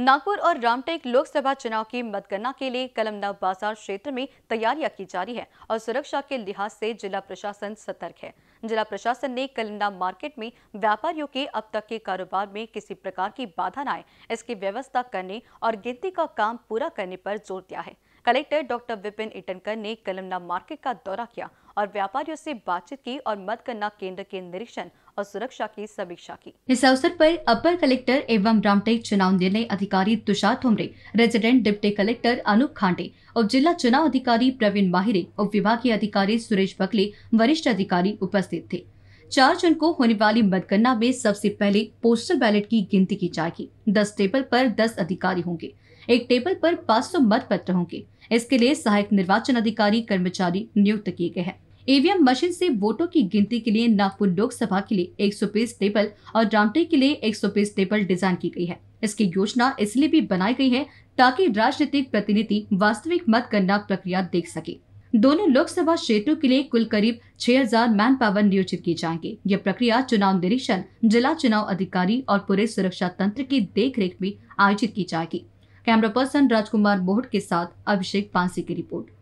नागपुर और रामटेक लोकसभा चुनाव की मतगणना के लिए कलमना बाजार क्षेत्र में तैयारियां की जा रही है और सुरक्षा के लिहाज से जिला प्रशासन सतर्क है जिला प्रशासन ने कलमना मार्केट में व्यापारियों के अब तक के कारोबार में किसी प्रकार की बाधा न आए इसकी व्यवस्था करने और गिनती का काम पूरा करने पर जोर दिया है कलेक्टर डॉक्टर विपिन इटनकर ने कलमना मार्केट का दौरा किया और व्यापारियों से बातचीत की और मतगणना केंद्र के निरीक्षण और सुरक्षा की समीक्षा की इस अवसर पर अपर कलेक्टर एवं रामटेक चुनाव निर्णय अधिकारी Tushar Thomre resident deputy collector Anup Khande उप जिला चुनाव अधिकारी प्रवीण माहिरे उप विभागीय अधिकारी सुरेश बकले वरिष्ठ अधिकारी उपस्थित थे चार जून को होने वाली मतगणना में सबसे पहले पोस्टल बैलेट की गिनती की जाएगी दस टेबल पर दस अधिकारी होंगे एक टेबल पर 500 पत्र होंगे इसके लिए सहायक निर्वाचन अधिकारी कर्मचारी नियुक्त किए गए हैं ईवीएम e मशीन से वोटों की गिनती के लिए नागपुर लोकसभा के लिए एक टेबल और रामटे के लिए एक टेबल डिजाइन की गई है इसकी योजना इसलिए भी बनाई गई है ताकि राजनीतिक प्रतिनिधि वास्तविक मतगणना प्रक्रिया देख सके दोनों लोकसभा क्षेत्रों के लिए कुल करीब 6000 मैन पावर नियोजित की जाएंगे यह प्रक्रिया चुनाव निरीक्षण जिला चुनाव अधिकारी और पूरे सुरक्षा तंत्र की देखरेख में आयोजित की जाएगी कैमरा पर्सन राजकुमार मोहट के साथ अभिषेक पांसी की रिपोर्ट